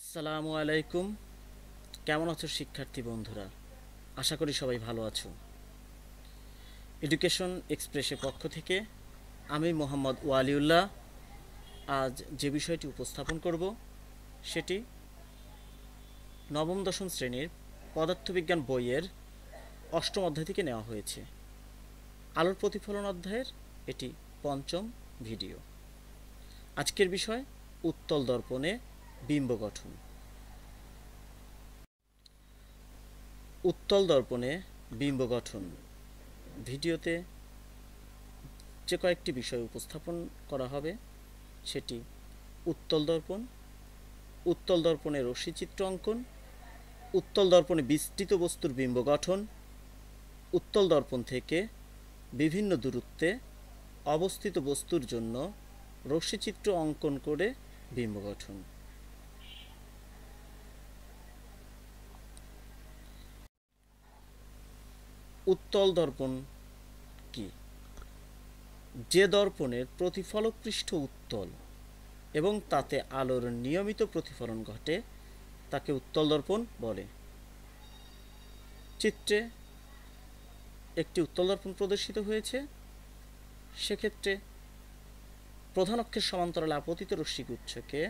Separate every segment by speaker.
Speaker 1: আসসালামু আলাইকুম কেমন আছো শিক্ষার্থী বন্ধুরা আশা করি সবাই ভালো আছো এডুকেশন এক্সপ্রেসের পক্ষ থেকে আমি মোহাম্মদ ওয়ালিউল্লাহ আজ যে বিষয়টি উপস্থাপন করব সেটি নবম দশম শ্রেণীর পদার্থবিজ্ঞান বইয়ের অষ্টম অধ্যায় থেকে নেওয়া হয়েছে আলোর প্রতিফলন অধ্যায়ের এটি পঞ্চম ভিডিও আজকের বিষয় উত্তল দর্পণে বিম্ব গঠন উত্তল দর্পণে বিম্ব গঠন ভিডিওতে যে কয়েকটি বিষয় উপস্থাপন করা হবে সেটি উত্তল দর্পণ উত্তল দর্পণে রশ্মিচিত্র অঙ্কন উত্তল দর্পণে বিস্তৃত বস্তুর বিম্ব গঠন উত্তল দর্পণ থেকে বিভিন্ন দূরত্বে অবস্থিত বস্তুর জন্য রশ্মিচিত্র অঙ্কন করে বিম্ব গঠন উত্তল দর্পণ কি যে দর্পণের প্রতিফলক পৃষ্ঠ উত্তল এবং তাতে আলোর নিয়মিত প্রতিফলন ঘটে তাকে উত্তল দর্পণ বলে চিত্রে একটি উত্তল দর্পণ প্রদর্শিত হয়েছে সেক্ষেত্রে প্রধান অক্ষের সমান্তরালে আপতিত রশ্মি উৎসকে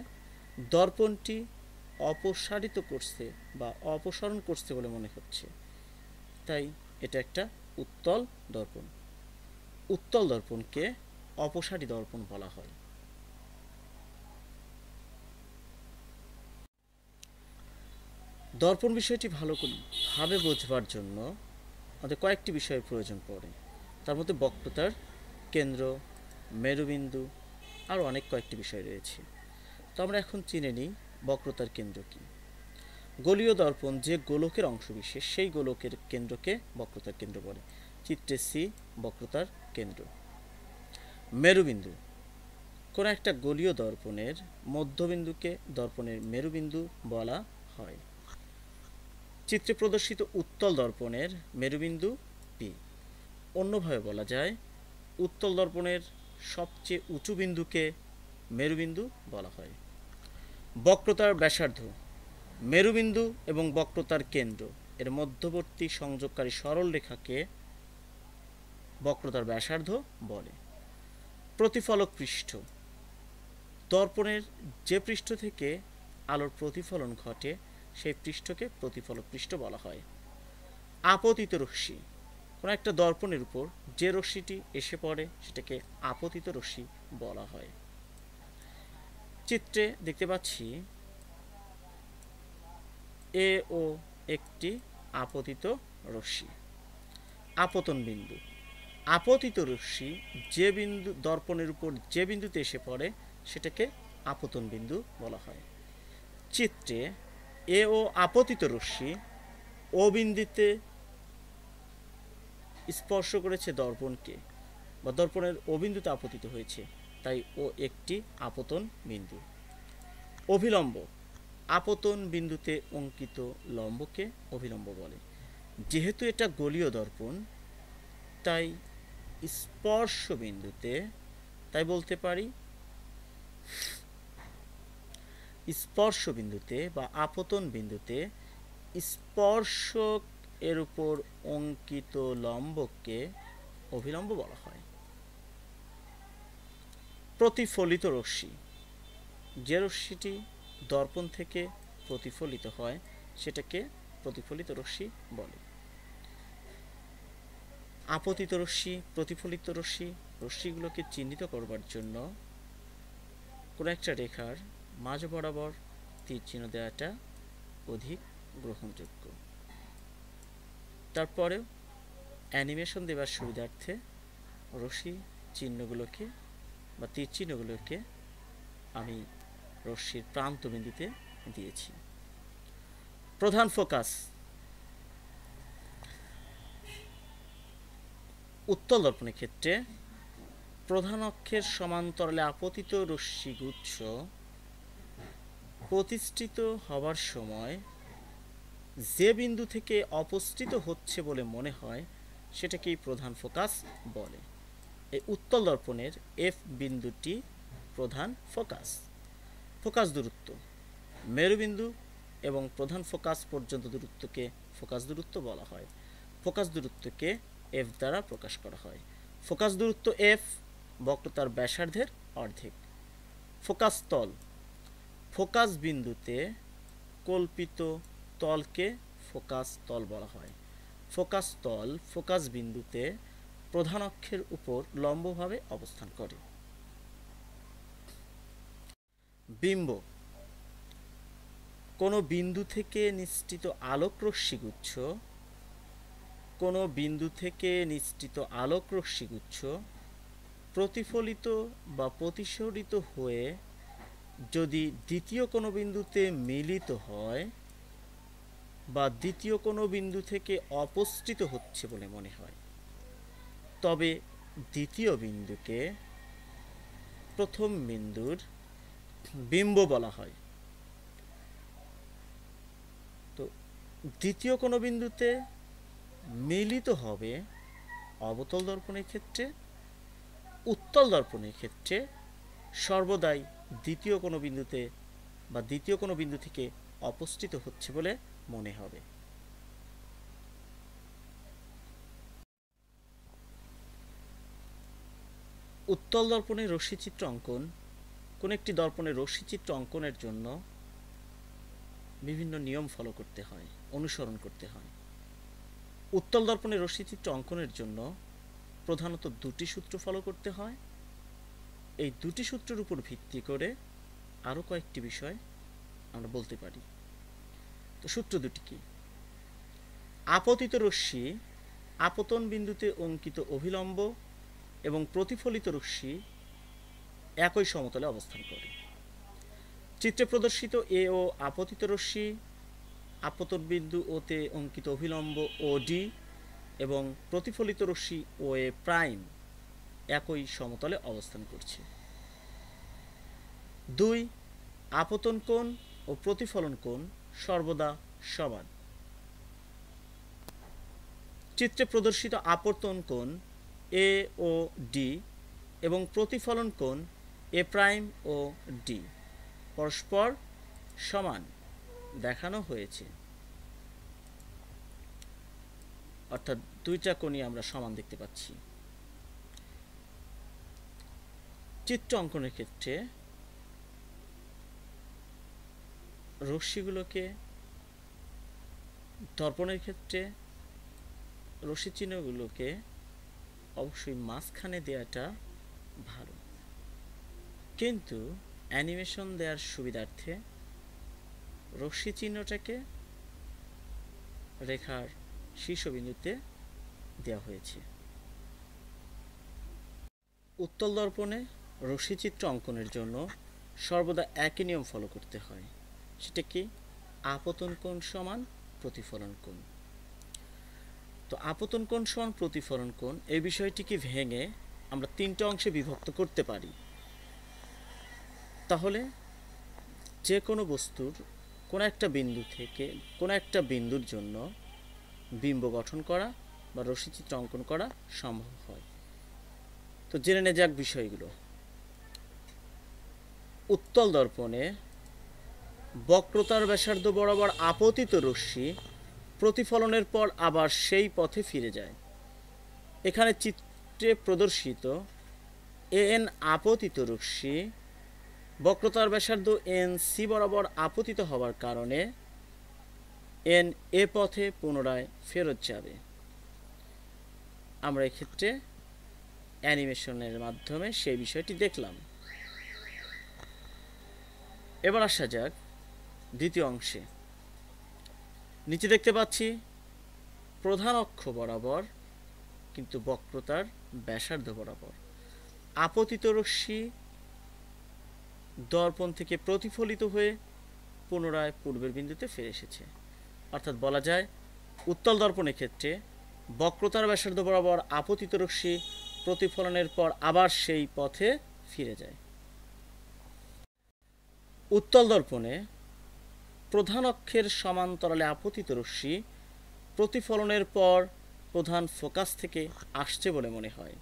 Speaker 1: দর্পণটি অপসারিত করছে বা অপসারণ করছে বলে মনে হচ্ছে তাই এটা একটা উত্তল দর্পণ উত্তল দর্পণকে অপসারী দর্পণ বলা হয় দর্পণ বিষয়টি ভালো ভাবে বোঝবার জন্য আমাদের কয়েকটি বিষয়ের প্রয়োজন পড়ে তার মধ্যে বক্রতার কেন্দ্র মেরুবিন্দু আর অনেক কয়েকটি বিষয় রয়েছে তো আমরা এখন চিনে নিই বক্রতার কেন্দ্র কী গোলীয় দর্পণ যে গোলকের অংশবিশেষ সেই গোলকের কেন্দ্রকে বক্রতার কেন্দ্র বলে চিত্রে সি বক্রতার কেন্দ্র মেরুবিন্দু কোনো একটা গোলীয় দর্পণের মধ্যবিন্দুকে দর্পণের মেরুবিন্দু বলা হয় চিত্রে প্রদর্শিত উত্তল দর্পণের মেরুবিন্দু পি অন্যভাবে বলা যায় উত্তল দর্পণের সবচেয়ে উঁচু বিন্দুকে মেরুবিন্দু বলা হয় বক্রতার ব্যাসার্ধ মেরুবিন্দু এবং বক্রতার কেন্দ্র এর মধ্যবর্তী সংযোগকারী সরল রেখাকে বক্রতার ব্যাসার্ধ বলে প্রতিফলক পৃষ্ঠ দর্পণের যে পৃষ্ঠ থেকে আলোর প্রতিফলন ঘটে সেই পৃষ্ঠকে প্রতিফলক পৃষ্ঠ বলা হয় আপতিত রশ্মি কোনো একটা দর্পণের উপর যে রশ্মিটি এসে পড়ে সেটাকে আপতিত রশ্মি বলা হয় চিত্রে দেখতে পাচ্ছি এ ও একটি আপতিত রশ্মি আপতন বিন্দু আপতিত রশ্মি যে বিন্দু দর্পণের উপর যে বিন্দুতে এসে পড়ে সেটাকে আপতন বিন্দু বলা হয় চিত্রে এ ও আপতিত রশ্মি ও বিন্দুতে স্পর্শ করেছে দর্পণকে বা দর্পণের অবিন্দুতে আপতিত হয়েছে তাই ও একটি আপতন বিন্দু অভিলম্ব আপতন বিন্দুতে অঙ্কিত লম্বকে অভিলম্ব বলে যেহেতু এটা গলীয় দর্পণ তাই স্পর্শ বিন্দুতে তাই বলতে পারি স্পর্শ বিন্দুতে বা আপতন বিন্দুতে স্পর্শক এর উপর অঙ্কিত লম্বককে অভিলম্ব বলা হয় প্রতিফলিত রশ্মি যে রশ্মিটি দর্পণ থেকে প্রতিফলিত হয় সেটাকে প্রতিফলিত রশ্মি বলে আপতিত রশ্মি প্রতিফলিত রশ্মি রশ্মিগুলোকে চিহ্নিত করবার জন্য কোনো একটা রেখার মাঝ বরাবর তীর চিহ্ন দেওয়াটা অধিক গ্রহণযোগ্য তারপরেও অ্যানিমেশন দেওয়ার সুবিধার্থে রশ্মি চিহ্নগুলোকে বা তীর চিহ্নগুলোকে আমি রশ্মির প্রান্তবিন্দুতে দিয়েছি প্রধান ফোকাস উত্তল দর্পণের ক্ষেত্রে প্রধান অক্ষের সমান্তরালে আপতিত রশ্মি গুচ্ছ প্রতিষ্ঠিত হবার সময় যে বিন্দু থেকে অপস্থিত হচ্ছে বলে মনে হয় সেটাকেই প্রধান ফোকাস বলে এই উত্তল দর্পণের এফ বিন্দুটি প্রধান ফোকাস ফোকাস দূরত্ব মেরুবিন্দু এবং প্রধান ফোকাস পর্যন্ত দূরত্বকে ফোকাস দূরত্ব বলা হয় ফোকাস দূরত্বকে এফ দ্বারা প্রকাশ করা হয় ফোকাস দূরত্ব এফ বক্রতার ব্যাসার্ধের অর্ধেক ফোকাস তল ফোকাস বিন্দুতে কল্পিত তলকে ফোকাস তল বলা হয় ফোকাস তল ফোকাস বিন্দুতে প্রধান অক্ষের উপর লম্বভাবে অবস্থান করে বিম্ব কোনো বিন্দু থেকে নিষ্ঠিত আলোক রশ্মিগুচ্ছ কোনো বিন্দু থেকে নিষ্ঠিত আলোক রশ্মিগুচ্ছ প্রতিফলিত বা প্রতিসরিত হয়ে যদি দ্বিতীয় কোনো বিন্দুতে মিলিত হয় বা দ্বিতীয় কোনো বিন্দু থেকে অপস্থিত হচ্ছে বলে মনে হয় তবে দ্বিতীয় বিন্দুকে প্রথম বিন্দুর বিম্ব বলা হয় তো দ্বিতীয় কোনো বিন্দুতে মিলিত হবে অবতল দর্পণের ক্ষেত্রে উত্তল দর্পণের ক্ষেত্রে সর্বদাই দ্বিতীয় কোনো বিন্দুতে বা দ্বিতীয় কোনো বিন্দু থেকে অপস্থিত হচ্ছে বলে মনে হবে উত্তল দর্পণের রশ্মিচিত্র অঙ্কন কোনো একটি দর্পণে রশ্মিচিত্র অঙ্কনের জন্য বিভিন্ন নিয়ম ফলো করতে হয় অনুসরণ করতে হয় উত্তল দর্পণে রশ্মিচিত্র অঙ্কনের জন্য প্রধানত দুটি সূত্র ফলো করতে হয় এই দুটি সূত্রের উপর ভিত্তি করে আরও কয়েকটি বিষয় আমরা বলতে পারি তো সূত্র দুটি কি আপতিত রশ্মি আপতন বিন্দুতে অঙ্কিত অভিলম্ব এবং প্রতিফলিত রশ্মি একই সমতলে অবস্থান করে চিত্রে প্রদর্শিত এ ও আপতিত রশ্মি আপতন বিন্দু তে অঙ্কিত অভিলম্ব ও ডি এবং প্রতিফলিত রশ্মি ও এ প্রাইম একই সমতলে অবস্থান করছে দুই আপতন কোণ ও প্রতিফলন কোণ সর্বদা সমান চিত্রে প্রদর্শিত আপতন কোণ এ ও ডি এবং প্রতিফলন কোণ এ প্রাইম ও ডি পরস্পর সমান দেখানো হয়েছে অর্থাৎ দুইটা কোণই আমরা সমান দেখতে পাচ্ছি চিত্র অঙ্কনের ক্ষেত্রে রশ্মিগুলোকে দর্পণের ক্ষেত্রে রশ্মি চিহ্নগুলোকে অবশ্যই মাঝখানে দেওয়াটা ভালো কিন্তু অ্যানিমেশন দেওয়ার সুবিধার্থে রশ্মি চিহ্নটাকে রেখার শীর্ষবিন্দুতে দেওয়া হয়েছে উত্তল দর্পণে রশ্মিচিত্র অঙ্কনের জন্য সর্বদা একই নিয়ম ফলো করতে হয় সেটা কি আপতন কোণ সমান প্রতিফলন কোণ তো আপতন কোণ সমান প্রতিফলন কোণ এই বিষয়টিকে ভেঙে আমরা তিনটা অংশে বিভক্ত করতে পারি তাহলে যে কোনো বস্তুর কোনো একটা বিন্দু থেকে কোনো একটা বিন্দুর জন্য বিম্ব গঠন করা বা চিত্র অঙ্কন করা সম্ভব হয় তো জেনে নে যাক বিষয়গুলো উত্তল দর্পণে বক্রতার ব্যাসার্ধ বরাবর আপতিত রশ্মি প্রতিফলনের পর আবার সেই পথে ফিরে যায় এখানে চিত্রে প্রদর্শিত এ এন আপতিত রশ্মি বক্রতার ব্যাসার্ধ এন সি বরাবর আপতিত হওয়ার কারণে এন এ পথে পুনরায় ফেরত যাবে আমরা এক্ষেত্রে অ্যানিমেশনের মাধ্যমে সেই বিষয়টি দেখলাম এবার আসা যাক দ্বিতীয় অংশে নিচে দেখতে পাচ্ছি প্রধান অক্ষ বরাবর কিন্তু বক্রতার ব্যাসার্ধ বরাবর আপতিত রশ্মি দর্পণ থেকে প্রতিফলিত হয়ে পুনরায় পূর্বের বিন্দুতে ফিরে এসেছে অর্থাৎ বলা যায় উত্তল দর্পণের ক্ষেত্রে বক্রতার ব্যাসার্ধ বরাবর আপতিত রশ্মি প্রতিফলনের পর আবার সেই পথে ফিরে যায় উত্তল দর্পণে প্রধান অক্ষের সমান্তরালে আপতিত রশ্মি প্রতিফলনের পর প্রধান ফোকাস থেকে আসছে বলে মনে হয়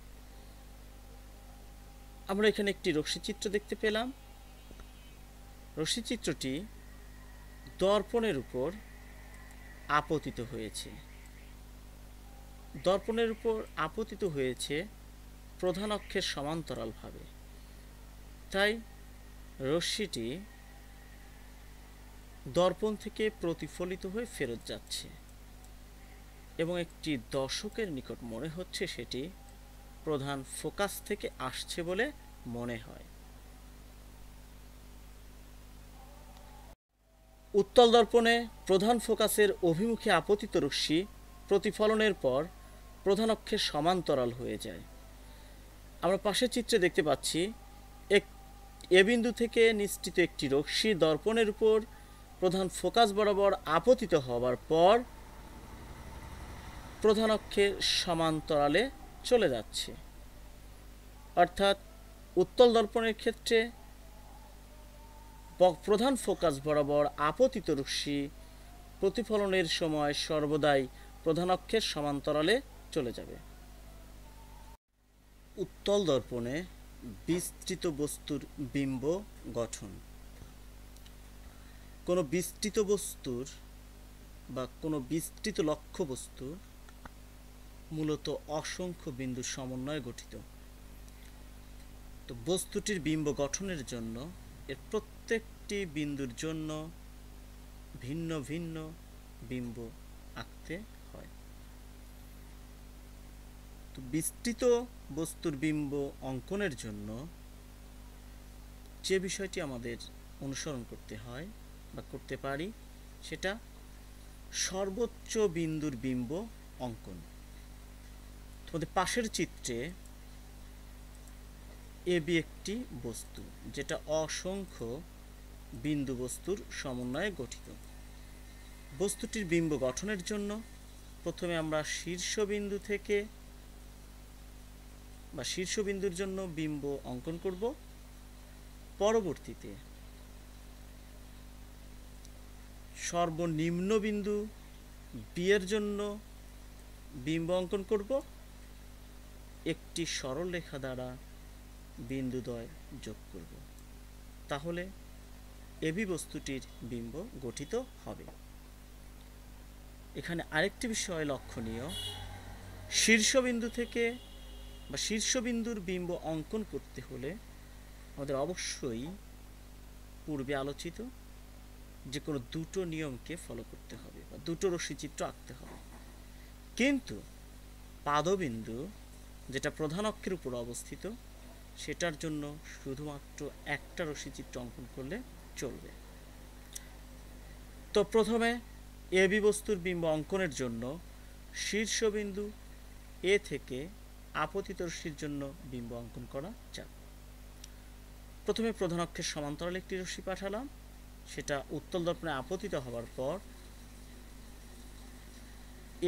Speaker 1: আমরা এখানে একটি রশ্মিচিত্র দেখতে পেলাম রশ্মিচিত্রটি দর্পণের উপর আপতিত হয়েছে দর্পণের উপর আপতিত হয়েছে প্রধান অক্ষের সমান্তরালভাবে তাই রশ্মিটি দর্পণ থেকে প্রতিফলিত হয়ে ফেরত যাচ্ছে এবং একটি দর্শকের নিকট মনে হচ্ছে সেটি প্রধান ফোকাস থেকে আসছে বলে মনে হয় উত্তল দর্পণে প্রধান ফোকাসের অভিমুখে আপতিত রশ্মি প্রতিফলনের পর প্রধান অক্ষের সমান্তরাল হয়ে যায় আমরা পাশের চিত্রে দেখতে পাচ্ছি এক এ বিন্দু থেকে নিশ্চিত একটি রশ্মি দর্পণের উপর প্রধান ফোকাস বরাবর আপতিত হওয়ার পর প্রধান অক্ষের সমান্তরালে চলে যাচ্ছে অর্থাৎ উত্তল দর্পণের ক্ষেত্রে প্রধান ফোকাস বরাবর আপতিত রশ্মি প্রতিফলনের সময় সর্বদাই প্রধান অক্ষের সমান্তরালে চলে যাবে উত্তল দর্পণে বিস্তৃত বস্তুর বিম্ব গঠন কোনো বিস্তৃত বস্তুর বা কোনো বিস্তৃত লক্ষ্য বস্তু মূলত অসংখ্য বিন্দু সমন্বয়ে গঠিত তো বস্তুটির বিম্ব গঠনের জন্য এর প্রত্যেকটি বিন্দুর জন্য ভিন্ন ভিন্ন বিম্ব আঁকতে হয় তো বিস্তৃত বস্তুর বিম্ব অঙ্কনের জন্য যে বিষয়টি আমাদের অনুসরণ করতে হয় বা করতে পারি সেটা সর্বোচ্চ বিন্দুর বিম্ব অঙ্কন তোমাদের পাশের চিত্রে এবি একটি বস্তু যেটা অসংখ্য বিন্দু বস্তুর সমন্বয়ে গঠিত বস্তুটির বিম্ব গঠনের জন্য প্রথমে আমরা শীর্ষবিন্দু থেকে বা শীর্ষবিন্দুর জন্য বিম্ব অঙ্কন করব পরবর্তীতে সর্বনিম্ন বিন্দু বিয়ের জন্য বিম্ব অঙ্কন করব একটি সরল রেখা দ্বারা বিন্দুদ্বয় যোগ করব তাহলে এবি বস্তুটির বিম্ব গঠিত হবে এখানে আরেকটি বিষয় লক্ষণীয় শীর্ষবিন্দু থেকে বা শীর্ষবিন্দুর বিম্ব অঙ্কন করতে হলে আমাদের অবশ্যই পূর্বে আলোচিত যে কোনো দুটো নিয়মকে ফলো করতে হবে বা দুটো রশিচিত্র আঁকতে হবে কিন্তু পাদবিন্দু যেটা প্রধান অক্ষের উপর অবস্থিত সেটার জন্য শুধুমাত্র একটা রশিচিত্র অঙ্কন করলে চলবে তো প্রথমে এবি বস্তুর বিম্ব অঙ্কনের জন্য শীর্ষবিন্দু এ থেকে আপতিত রশির জন্য বিম্ব অঙ্কন করা যাক প্রথমে প্রধান অক্ষের সমান্তরাল একটি রশ্মি পাঠালাম সেটা উত্তল দর্পণে আপতিত হওয়ার পর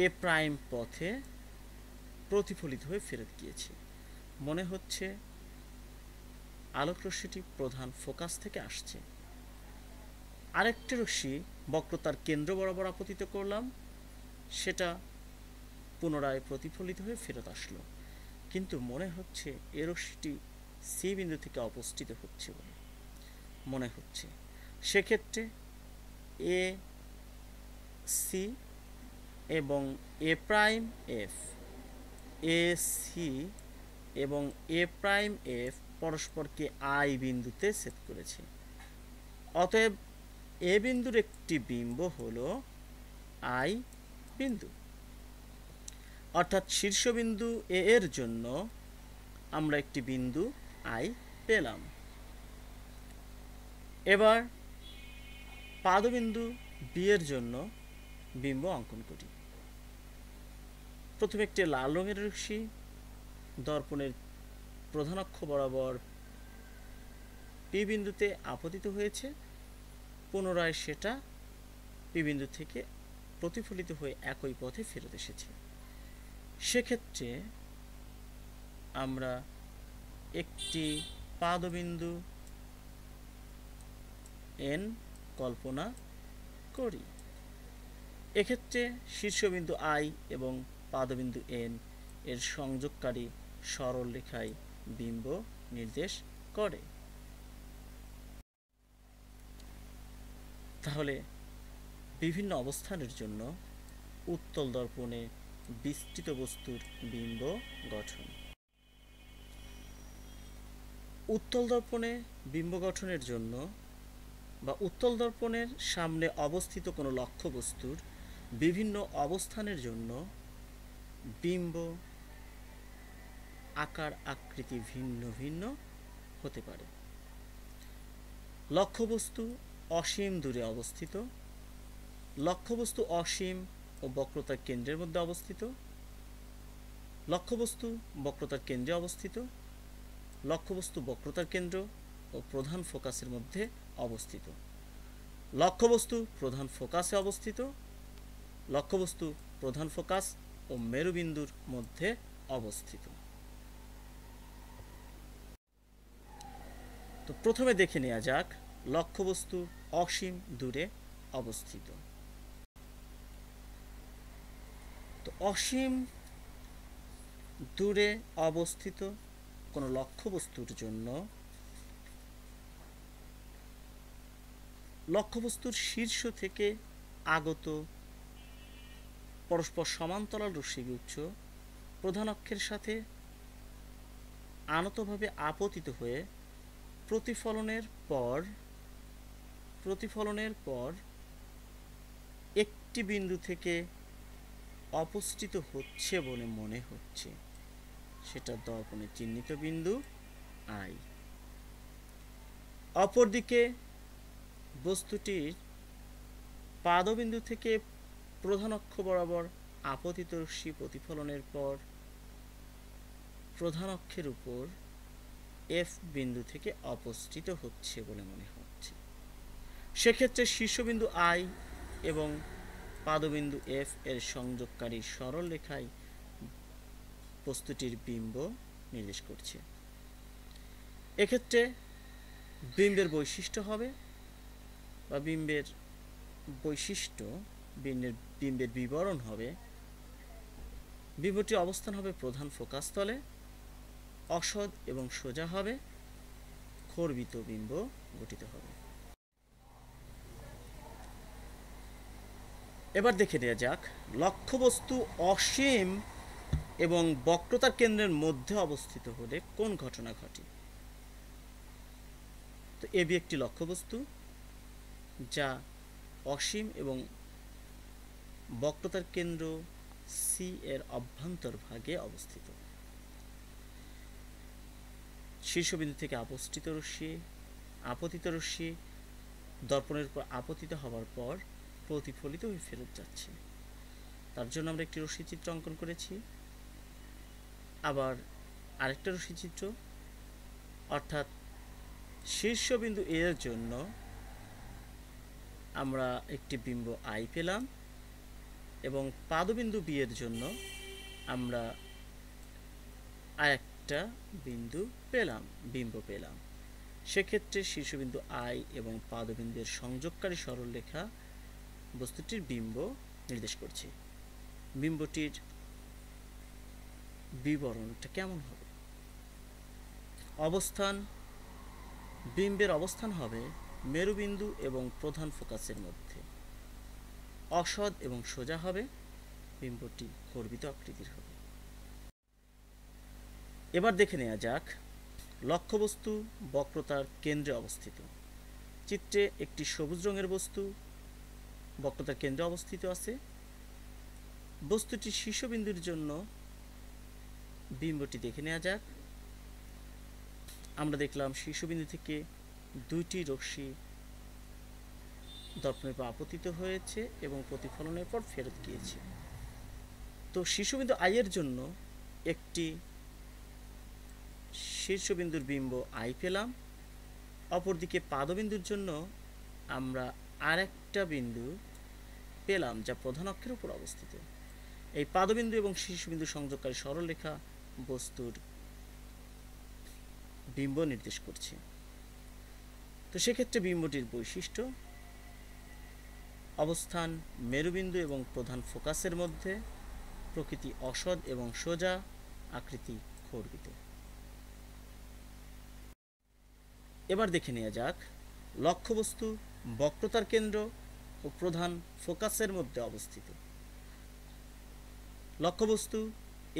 Speaker 1: এ প্রাইম পথে প্রতিফলিত হয়ে ফেরত গিয়েছে মনে হচ্ছে আলোক রশ্মিটি প্রধান ফোকাস থেকে আসছে আরেকটি রশ্মি বক্রতার কেন্দ্র বরাবর আপতিত করলাম সেটা পুনরায় প্রতিফলিত হয়ে ফেরত আসলো কিন্তু মনে হচ্ছে এ রশ্মিটি সি বিন্দু থেকে অবস্থিত হচ্ছে বলে মনে হচ্ছে সেক্ষেত্রে এ সি এবং A prime F A C এবং এ প্রাইম এফ পরস্পরকে আই বিন্দুতে সেট করেছে অতএব এ বিন্দুর একটি বিম্ব হল আই বিন্দু অর্থাৎ শীর্ষবিন্দু এ এর জন্য আমরা একটি বিন্দু আই পেলাম এবার পাদবিন্দু বি এর জন্য বিম্ব অঙ্কন করি প্রথমে একটি লাল রঙের রশ্মি দর্পণের প্রধানাক্ষ বরাবর পি বিন্দুতে আপতিত হয়েছে পুনরায় সেটা পি বিন্দু থেকে প্রতিফলিত হয়ে একই পথে ফেরত এসেছে সেক্ষেত্রে আমরা একটি পাদবিন্দু এন কল্পনা করি এক্ষেত্রে শীর্ষবিন্দু আই এবং পাদবিন্দু এন এর সংযোগকারী সরল রেখায় বিম্ব নির্দেশ করে তাহলে বিভিন্ন অবস্থানের জন্য উত্তল দর্পণে বিস্তৃত বস্তুর বিম্ব গঠন উত্তল দর্পণে বিম্ব গঠনের জন্য বা উত্তল দর্পণের সামনে অবস্থিত কোনো লক্ষ্য বস্তুর বিভিন্ন অবস্থানের জন্য বিম্ব আকার আকৃতি ভিন্ন ভিন্ন হতে পারে লক্ষ্যবস্তু অসীম দূরে অবস্থিত লক্ষ্যবস্তু অসীম ও বক্রতার কেন্দ্রের মধ্যে অবস্থিত লক্ষ্যবস্তু বক্রতার কেন্দ্রে অবস্থিত লক্ষ্যবস্তু বক্রতার কেন্দ্র ও প্রধান ফোকাসের মধ্যে অবস্থিত লক্ষ্যবস্তু প্রধান ফোকাসে অবস্থিত লক্ষ্যবস্তু প্রধান ফোকাস ও মেরুবিন্দুর মধ্যে অবস্থিত তো প্রথমে দেখে নেওয়া যাক লক্ষ্যবস্তু অসীম দূরে অবস্থিত তো অসীম দূরে অবস্থিত কোনো লক্ষ্যবস্তুর জন্য লক্ষ্যবস্তুর শীর্ষ থেকে আগত পরস্পর সমান্তরাল রশ্মিগুচ্ছ প্রধান অক্ষের সাথে আনতভাবে আপতিত হয়ে প্রতিফলনের পর প্রতিফলনের পর একটি বিন্দু থেকে অপস্থিত হচ্ছে বলে মনে হচ্ছে সেটা দর্পণে চিহ্নিত বিন্দু আই অপরদিকে বস্তুটির পাদবিন্দু থেকে প্রধান অক্ষ বরাবর আপতিত রশ্মি প্রতিফলনের পর প্রধান অক্ষের উপর এফ বিন্দু থেকে অপস্থিত হচ্ছে বলে মনে হচ্ছে সেক্ষেত্রে শীর্ষবিন্দু আই এবং পাদবিন্দু এফ এর সংযোগকারী সরল রেখায় বস্তুটির বিম্ব নির্দেশ করছে এক্ষেত্রে বিম্বের বৈশিষ্ট্য হবে বা বিম্বের বৈশিষ্ট্য বিম্বের বিম্বের বিবরণ হবে বিম্বটি অবস্থান হবে প্রধান ফোকাস তলে অসদ এবং সোজা হবে খর্বিত বিম্ব গঠিত হবে এবার দেখে নেওয়া যাক লক্ষ্যবস্তু অসীম এবং বক্রতার কেন্দ্রের মধ্যে অবস্থিত হলে কোন ঘটনা ঘটে তো এবি একটি লক্ষ্যবস্তু যা অসীম এবং বক্রতার কেন্দ্র সি এর অভ্যন্তর ভাগে অবস্থিত শীর্ষবিন্দু থেকে আপস্থিত রশ্মি আপতিত রশ্মি দর্পণের উপর আপতিত হওয়ার পর প্রতিফলিত হয়ে ফেরত যাচ্ছে তার জন্য আমরা একটি রশ্মি চিত্র অঙ্কন করেছি আবার আরেকটা রশ্মি চিত্র অর্থাৎ শীর্ষবিন্দু এর জন্য আমরা একটি বিম্ব আই পেলাম এবং পাদবিন্দু বি এর জন্য আমরা আরেক একটা বিন্দু পেলাম বিম্ব পেলাম সেক্ষেত্রে শীর্ষবিন্দু আই এবং পাদবিন্দুর সংযোগকারী সরলরেখা বস্তুটির বিম্ব নির্দেশ করছে বিম্বটির বিবরণটা কেমন হবে অবস্থান বিম্বের অবস্থান হবে মেরুবিন্দু এবং প্রধান ফোকাসের মধ্যে অসদ এবং সোজা হবে বিম্বটি গর্বিত আকৃতির হবে এবার দেখে নেওয়া যাক লক্ষ্যবস্তু বক্রতার কেন্দ্রে অবস্থিত চিত্রে একটি সবুজ রঙের বস্তু বক্রতার কেন্দ্রে অবস্থিত আছে বস্তুটি শীর্ষবিন্দুর জন্য বিম্বটি দেখে নেওয়া যাক আমরা দেখলাম শীর্ষবিন্দু থেকে দুইটি রশ্মি দর্পণে আপতিত হয়েছে এবং প্রতিফলনের পর ফেরত গিয়েছে তো শীর্ষবিন্দু আয়ের জন্য একটি শীর্ষবিন্দুর বিম্ব আই পেলাম অপরদিকে পাদবিন্দুর জন্য আমরা আরেকটা বিন্দু পেলাম যা প্রধান অক্ষের উপর অবস্থিত এই পাদবিন্দু এবং শীর্ষবিন্দু সংযোগকারী সরলরেখা বস্তুর বিম্ব নির্দেশ করছে তো সেক্ষেত্রে বিম্বটির বৈশিষ্ট্য অবস্থান মেরুবিন্দু এবং প্রধান ফোকাসের মধ্যে প্রকৃতি অসদ এবং সোজা আকৃতি খর্বিত এবার দেখে নেওয়া যাক লক্ষ্যবস্তু বক্রতার কেন্দ্র ও প্রধান ফোকাসের মধ্যে অবস্থিত লক্ষ্যবস্তু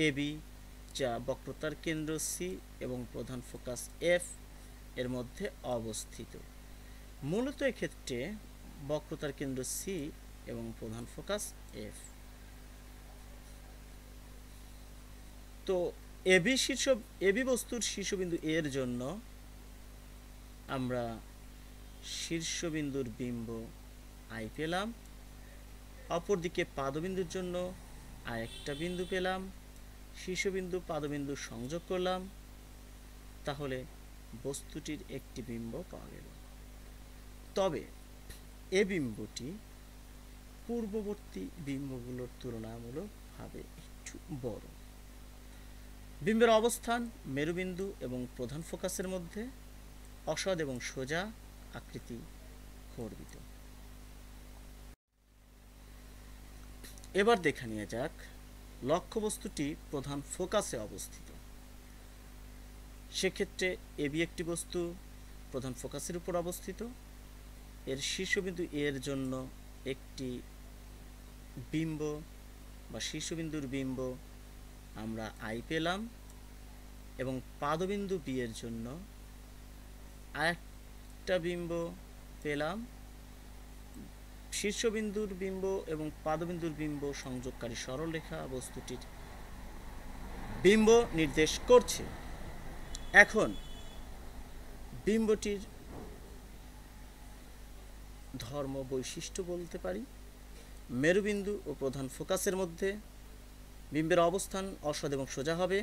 Speaker 1: এ বি যা বক্রতার কেন্দ্র সি এবং প্রধান ফোকাস এফ এর মধ্যে অবস্থিত মূলত এক্ষেত্রে বক্রতার কেন্দ্র সি এবং প্রধান ফোকাস এফ তো এবি শীর্ষ এবি বস্তুর শীর্ষবিন্দু এর জন্য আমরা শীর্ষবিন্দুর বিম্ব আই পেলাম অপরদিকে পাদবিন্দুর জন্য আর একটা বিন্দু পেলাম শীর্ষবিন্দু পাদবিন্দু সংযোগ করলাম তাহলে বস্তুটির একটি বিম্ব পাওয়া গেল তবে এ বিম্বটি পূর্ববর্তী বিম্বগুলোর তুলনামূলকভাবে একটু বড় বিম্বের অবস্থান মেরুবিন্দু এবং প্রধান ফোকাসের মধ্যে অসদ এবং সোজা আকৃতি খর্বিত এবার দেখে নিয়ে যাক লক্ষ্যবস্তুটি প্রধান ফোকাসে অবস্থিত সেক্ষেত্রে এবি একটি বস্তু প্রধান ফোকাসের উপর অবস্থিত এর শীর্ষবিন্দু এর জন্য একটি বিম্ব বা শীর্ষবিন্দুর বিম্ব আমরা আই পেলাম এবং পাদবিন্দু বি এর জন্য আরেকটা বিম্ব পেলাম শীর্ষবিন্দুর বিম্ব এবং পাদবিন্দুর বিম্ব সংযোগকারী সরলরেখা বস্তুটির বিম্ব নির্দেশ করছে এখন বিম্বটির ধর্ম বৈশিষ্ট্য বলতে পারি মেরুবিন্দু ও প্রধান ফোকাসের মধ্যে বিম্বের অবস্থান অসদ এবং সোজা হবে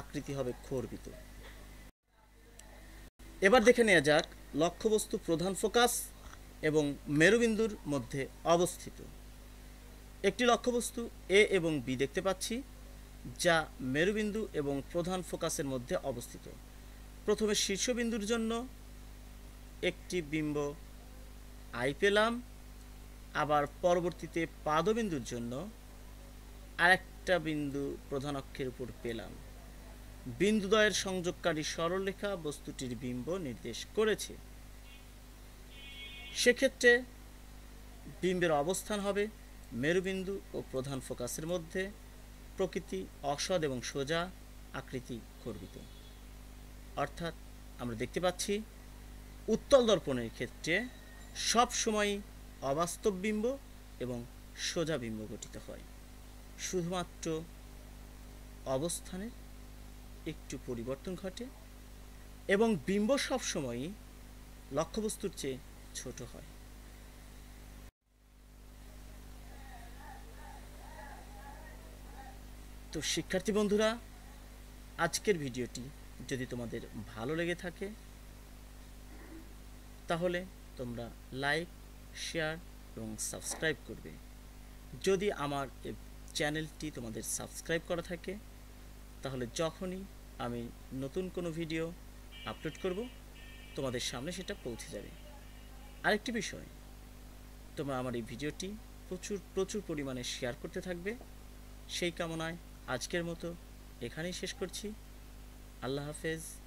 Speaker 1: আকৃতি হবে খর্বিত এবার দেখে নেওয়া যাক লক্ষ্যবস্তু প্রধান ফোকাস এবং মেরুবিন্দুর মধ্যে অবস্থিত একটি লক্ষ্যবস্তু এ এবং বি দেখতে পাচ্ছি যা মেরুবিন্দু এবং প্রধান ফোকাসের মধ্যে অবস্থিত প্রথমে শীর্ষবিন্দুর জন্য একটি বিম্ব আই পেলাম আবার পরবর্তীতে পাদবিন্দুর জন্য আরেকটা বিন্দু প্রধান অক্ষের উপর পেলাম বিন্দুদয়ের সংযোগকারী সরলরেখা বস্তুটির বিম্ব নির্দেশ করেছে সেক্ষেত্রে বিম্বের অবস্থান হবে মেরুবিন্দু ও প্রধান ফোকাসের মধ্যে প্রকৃতি অসদ এবং সোজা আকৃতি গর্বিত অর্থাৎ আমরা দেখতে পাচ্ছি উত্তল দর্পণের ক্ষেত্রে সব সময় অবাস্তব বিম্ব এবং সোজা বিম্ব গঠিত হয় শুধুমাত্র অবস্থানের একটু পরিবর্তন ঘটে এবং বিম্ব সবসময়ই লক্ষ্যবস্তুর চেয়ে ছোট হয় তো শিক্ষার্থী বন্ধুরা আজকের ভিডিওটি যদি তোমাদের ভালো লেগে থাকে তাহলে তোমরা লাইক শেয়ার এবং সাবস্ক্রাইব করবে যদি আমার চ্যানেলটি তোমাদের সাবস্ক্রাইব করা থাকে তাহলে যখনই আমি নতুন কোনো ভিডিও আপলোড করব তোমাদের সামনে সেটা পৌঁছে যাবে আরেকটি বিষয় তোমরা আমার এই ভিডিওটি প্রচুর প্রচুর পরিমাণে শেয়ার করতে থাকবে সেই কামনায় আজকের মতো এখানেই শেষ করছি আল্লাহ হাফেজ